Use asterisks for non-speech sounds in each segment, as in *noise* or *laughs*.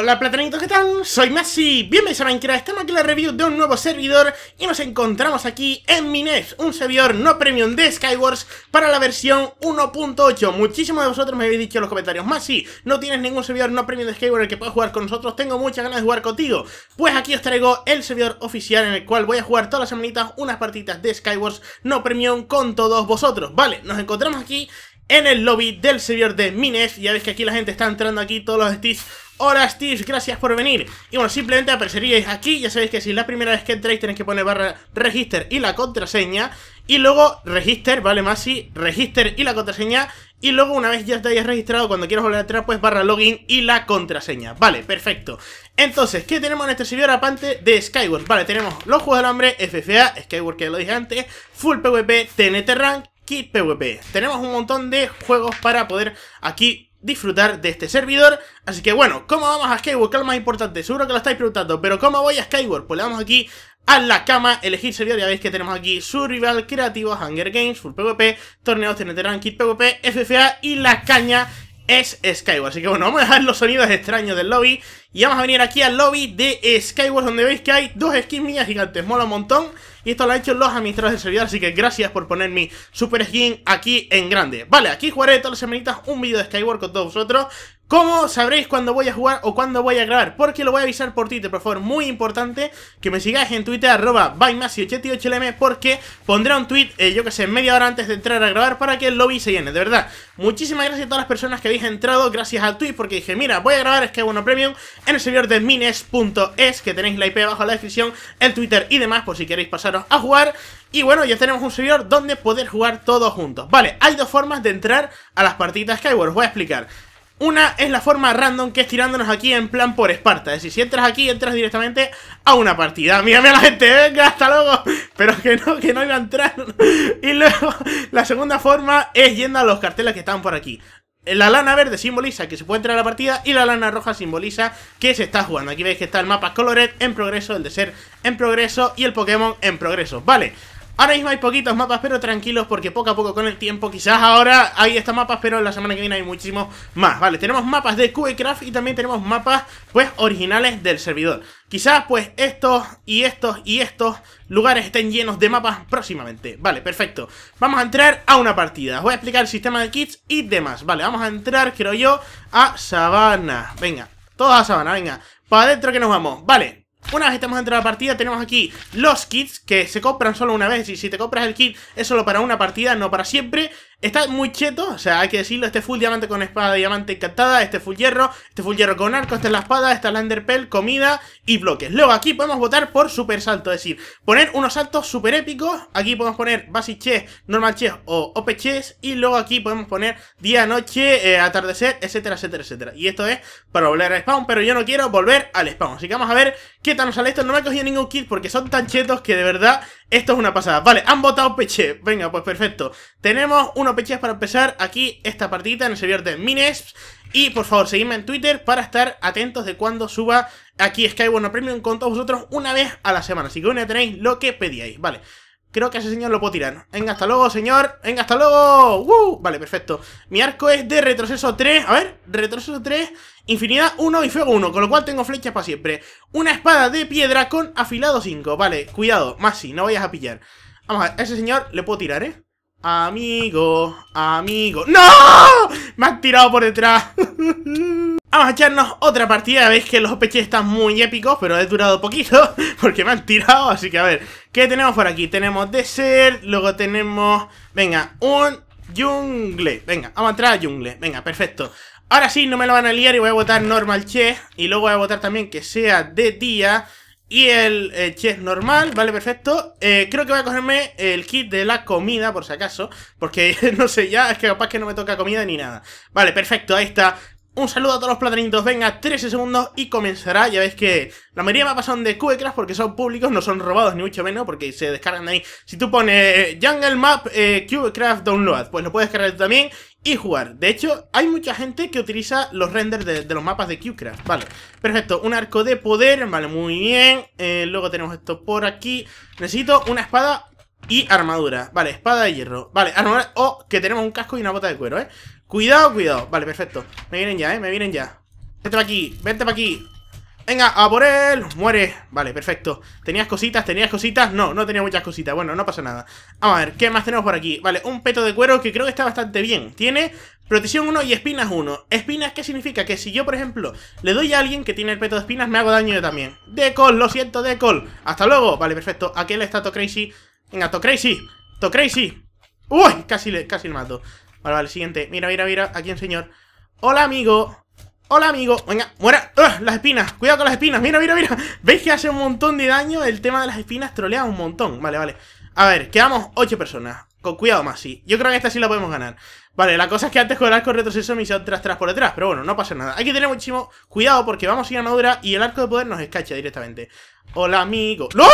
Hola platanitos, ¿qué tal? Soy Masi, bienvenidos a Minecraft, estamos aquí en la review de un nuevo servidor y nos encontramos aquí en Mines, un servidor no premium de Skywars para la versión 1.8 Muchísimos de vosotros me habéis dicho en los comentarios, Masi, no tienes ningún servidor no premium de Skywars que pueda jugar con nosotros, tengo muchas ganas de jugar contigo Pues aquí os traigo el servidor oficial en el cual voy a jugar todas las semanitas unas partitas de Skywars no premium con todos vosotros Vale, nos encontramos aquí en el lobby del servidor de Mines. Ya veis que aquí la gente está entrando aquí todos los Steve Hola Steve, gracias por venir. Y bueno, simplemente apareceríais aquí. Ya sabéis que si es la primera vez que entráis tenéis que poner barra register y la contraseña. Y luego register, vale más si register y la contraseña. Y luego una vez ya te hayas registrado, cuando quieras volver atrás, pues barra login y la contraseña. Vale, perfecto. Entonces, ¿qué tenemos en este servidor aparte de Skyward? Vale, tenemos los Juegos del Hambre, FFA, Skyward que ya lo dije antes, Full PvP, TNT Rank PvP. Tenemos un montón de juegos para poder aquí disfrutar de este servidor. Así que bueno, ¿cómo vamos a Skyward? Que es lo más importante, seguro que lo estáis preguntando. Pero ¿cómo voy a Skyward? Pues le damos aquí a la cama, elegir servidor, ya veis que tenemos aquí Survival, Creativo, Hunger Games, Full PvP, Torneos TNT kit PvP, FFA y la caña es Skyward. Así que bueno, vamos a dejar los sonidos extraños del lobby y vamos a venir aquí al lobby de Skyward donde veis que hay dos skins mías gigantes, mola un montón. Y esto lo han hecho los administradores del servidor, así que gracias por poner mi super skin aquí en grande. Vale, aquí jugaré todas las semanitas un vídeo de Skyward con todos vosotros. ¿Cómo sabréis cuándo voy a jugar o cuándo voy a grabar? Porque lo voy a avisar por Twitter, por favor, muy importante que me sigáis en Twitter, arroba bymassi88lm, porque pondré un tweet, eh, yo que sé, media hora antes de entrar a grabar para que el lobby se llene, de verdad. Muchísimas gracias a todas las personas que habéis entrado, gracias al tweet, porque dije, mira, voy a grabar es que bueno premium en el servidor de mines.es, que tenéis la IP abajo en la descripción, el Twitter y demás, por si queréis pasaros a jugar. Y bueno, ya tenemos un servidor donde poder jugar todos juntos. Vale, hay dos formas de entrar a las partidas que os voy a explicar. Una es la forma random, que es tirándonos aquí en plan por Esparta. Es decir, si entras aquí, entras directamente a una partida. Mírame a la gente, venga, eh, hasta luego. Pero que no, que no iba a entrar. *laughs* Y luego, la segunda forma es yendo a los carteles que están por aquí. La lana verde simboliza que se puede entrar a la partida y la lana roja simboliza que se está jugando. Aquí veis que está el mapa Colored en progreso, el de ser en progreso y el Pokémon en progreso. Vale, Ahora mismo hay poquitos mapas, pero tranquilos porque poco a poco con el tiempo, quizás ahora hay estos mapas, pero la semana que viene hay muchísimos más. Vale, tenemos mapas de QECraft y también tenemos mapas, pues, originales del servidor. Quizás, pues, estos y estos y estos lugares estén llenos de mapas próximamente. Vale, perfecto. Vamos a entrar a una partida. voy a explicar el sistema de kits y demás. Vale, vamos a entrar, creo yo, a Sabana. Venga, todos a Sabana, venga. Para adentro que nos vamos. Vale, una vez estamos dentro de la partida tenemos aquí los kits que se compran solo una vez y si te compras el kit es solo para una partida, no para siempre Está muy cheto, o sea, hay que decirlo, este full diamante con espada, diamante encantada, este full hierro, este full hierro con arco, esta es la espada, esta es la enderpell, comida y bloques. Luego aquí podemos votar por super salto, es decir, poner unos saltos super épicos, aquí podemos poner basic chess, normal chess o OP chess y luego aquí podemos poner día, noche, eh, atardecer, etcétera, etcétera, etcétera. Y esto es para volver al spawn, pero yo no quiero volver al spawn, así que vamos a ver qué tal nos sale esto, no me he cogido ningún kit porque son tan chetos que de verdad esto es una pasada. Vale, han votado Peche. Venga, pues perfecto. Tenemos unos Peche para empezar aquí esta partida en el servidor de Mines Y por favor, seguidme en Twitter para estar atentos de cuando suba aquí Warner Premium con todos vosotros una vez a la semana. Así que hoy tenéis lo que pedíais. Vale, Creo que a ese señor lo puedo tirar. Venga, hasta luego, señor. Venga, hasta luego. Vale, perfecto. Mi arco es de retroceso 3. A ver, retroceso 3, infinidad 1 y fuego 1. Con lo cual tengo flechas para siempre. Una espada de piedra con afilado 5. Vale, cuidado, si no vayas a pillar. Vamos a ver, a ese señor le puedo tirar, ¿eh? Amigo, amigo. ¡No! Me han tirado por detrás. *laughs* Vamos a echarnos otra partida, veis que los peches están muy épicos, pero he durado poquito *laughs* porque me han tirado, así que a ver, ¿qué tenemos por aquí? Tenemos Desert, luego tenemos, venga, un Jungle, venga, vamos a entrar a Jungle, venga, perfecto. Ahora sí, no me lo van a liar y voy a votar Normal Chess y luego voy a votar también que sea de día y el eh, chest normal, vale, perfecto. Eh, creo que voy a cogerme el kit de la comida, por si acaso. Porque *laughs* no sé ya, es que capaz que no me toca comida ni nada. Vale, perfecto, ahí está. Un saludo a todos los platanitos, venga, 13 segundos y comenzará, ya veis que la mayoría de mapas son de Qcraft porque son públicos, no son robados ni mucho menos, porque se descargan ahí. Si tú pones eh, Jungle Map Qcraft eh, Download, pues lo puedes descargar tú también y jugar. De hecho, hay mucha gente que utiliza los renders de, los mapas de QCraft, vale. Perfecto, un arco de poder, vale, muy bien. Eh, luego tenemos esto por aquí. Necesito una espada y armadura. Vale, espada de hierro. Vale, armadura. Oh, que tenemos un casco y una bota de cuero, ¿eh? Cuidado, cuidado. Vale, perfecto. Me vienen ya, ¿eh? Me vienen ya. Vente para aquí, vente para aquí. Venga, a por él. Muere. Vale, perfecto. ¿Tenías cositas? ¿Tenías cositas? No, no tenía muchas cositas. Bueno, no pasa nada. a ver, ¿qué más tenemos por aquí? Vale, un peto de cuero que creo que está bastante bien. Tiene protección 1 y espinas 1. ¿Espinas qué significa? Que si yo, por ejemplo, le doy a alguien que tiene el peto de espinas, me hago daño yo también. De col, lo siento, de col. Hasta luego. Vale, perfecto. aquel estatus crazy Venga, to crazy, to crazy. Uy, casi le, casi mato. Vale, vale, siguiente. Mira, mira, mira, aquí el señor. Hola, amigo. Hola, amigo. Venga, muera. Las espinas. Cuidado con las espinas. Mira, mira, mira. *laughs* ¿Veis que hace un montón de daño? El tema de las espinas trolea un montón. Vale, vale. A ver, quedamos 8 personas. Con cuidado más, sí. Yo creo que esta sí la podemos ganar. Vale, la cosa es que antes con el arco retroceso me hizo tras tras por detrás. Pero bueno, no pasa nada. Hay que tener muchísimo cuidado porque vamos a ir a armadura y el arco de poder nos escacha directamente. Hola, amigo. ¡No!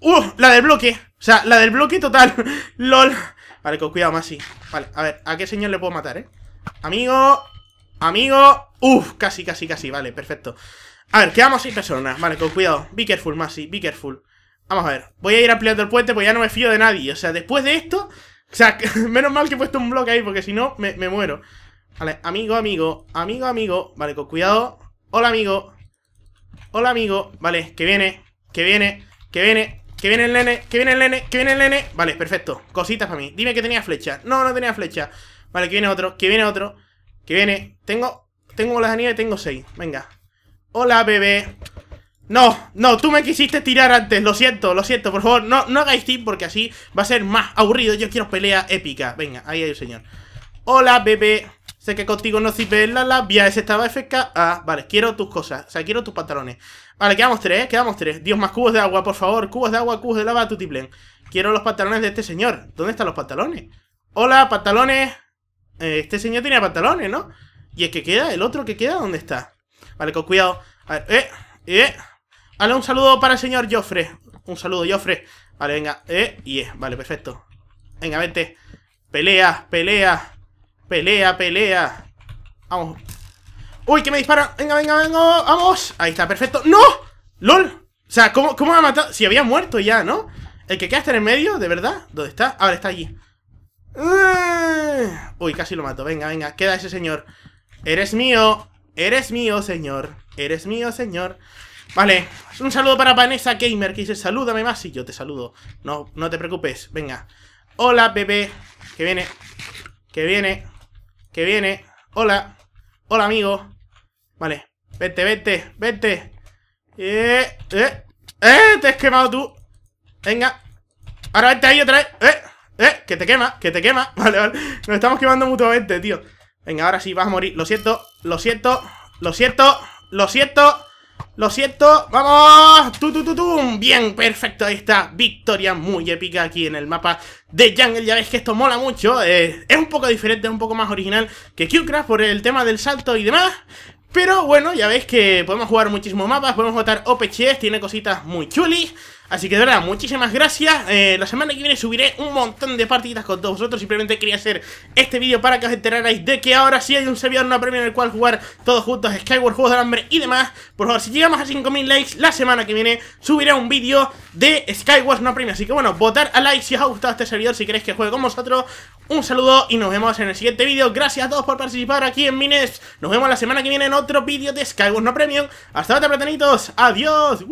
¡Uh! La del bloque. O sea, la del bloque total. *laughs* ¡Lol! Vale, con cuidado, Masi. Vale, a ver, ¿a qué señor le puedo matar, eh? Amigo. Amigo. ¡Uf! Casi, casi, casi. Vale, perfecto. A ver, quedamos seis personas. Vale, con cuidado. Be careful, Masi. Be careful. Vamos a ver. Voy a ir ampliando el puente, porque ya no me fío de nadie. O sea, después de esto... O sea, *laughs* menos mal que he puesto un bloque ahí, porque si no, me, me muero. Vale, amigo, amigo. Amigo, amigo. Vale, con cuidado. Hola, amigo. Hola, amigo. Vale, que viene. Que viene. Que viene, que viene el nene, que viene el nene, que viene el nene. Vale, perfecto. Cositas para mí. Dime que tenía flecha. No, no tenía flecha. Vale, que viene otro, que viene otro. Que viene. Tengo, tengo las anillas y tengo seis. Venga. Hola, bebé. No, no, tú me quisiste tirar antes, lo siento, lo siento, por favor, no, no hagáis tip porque así va a ser más aburrido, yo quiero pelea épica. Venga, ahí hay un señor. Hola, bebé, sé que contigo no sirve la labia, ese estaba FK. Ah, vale, quiero tus cosas, o sea, quiero tus pantalones. Vale, quedamos tres, ¿eh? Quedamos tres. Dios, más cubos de agua, por favor. Cubos de agua, cubos de lava, tutiplen Quiero los pantalones de este señor. ¿Dónde están los pantalones? Hola, pantalones. Eh, este señor tenía pantalones, ¿no? Y el que queda, el otro que queda, ¿dónde está? Vale, con cuidado. A ver, eh, eh. Hale, un saludo para el señor Joffre. Un saludo, Joffre. Vale, venga, eh, y eh Vale, perfecto. Venga, vente. Pelea, pelea. Pelea, pelea. Vamos, ¡Uy, que me dispara! ¡Venga, venga, venga! ¡Vamos! Ahí está, perfecto. ¡No! ¡Lol! O sea, ¿cómo, cómo me ha matado? Si había muerto ya, ¿no? El que queda está en el medio, de verdad. ¿Dónde está? Ahora está allí. ¡Eh! Uy, casi lo mato. Venga, venga, queda ese señor. Eres mío. Eres mío, señor. Eres mío, señor. Vale, un saludo para Vanessa Gamer que dice, salúdame más y yo te saludo. No, no te preocupes, venga. Hola, bebé. Que viene. Que viene. Que viene. Hola. Hola, amigo. Vale, vete, vete, vete. Eh, eh, eh, te has quemado tú. Venga. Ahora vente ahí otra vez. Eh, eh, que te quema, que te quema. *laughs* Vale, vale. Nos estamos quemando mutuamente, tío. Venga, ahora sí, vas a morir. Lo siento, lo siento, lo siento, lo siento. Lo siento, vamos, tú, tú, tú, tú, bien, perfecto, esta victoria muy épica aquí en el mapa de Jungle, ya ves que esto mola mucho, eh, es un poco diferente, un poco más original que q por el tema del salto y demás, pero bueno, ya veis que podemos jugar muchísimos mapas, podemos votar OPCS, tiene cositas muy chulis Así que de verdad, muchísimas gracias. Eh, la semana que viene subiré un montón de partiditas con todos vosotros. Simplemente quería hacer este vídeo para que os enterarais de que ahora sí hay un servidor, no premium en el cual jugar todos juntos Skyward, Juegos del Hambre y demás. Por favor, si llegamos a 5.000 likes, la semana que viene subiré un vídeo de Skyward, no premium. Así que bueno, votar a like si os ha gustado este servidor, si queréis que juegue con vosotros. Un saludo y nos vemos en el siguiente vídeo. Gracias a todos por participar aquí en Mines. Nos vemos la semana que viene en otro vídeo de Skyward, no premium. Hasta otra, platanitos. Adiós.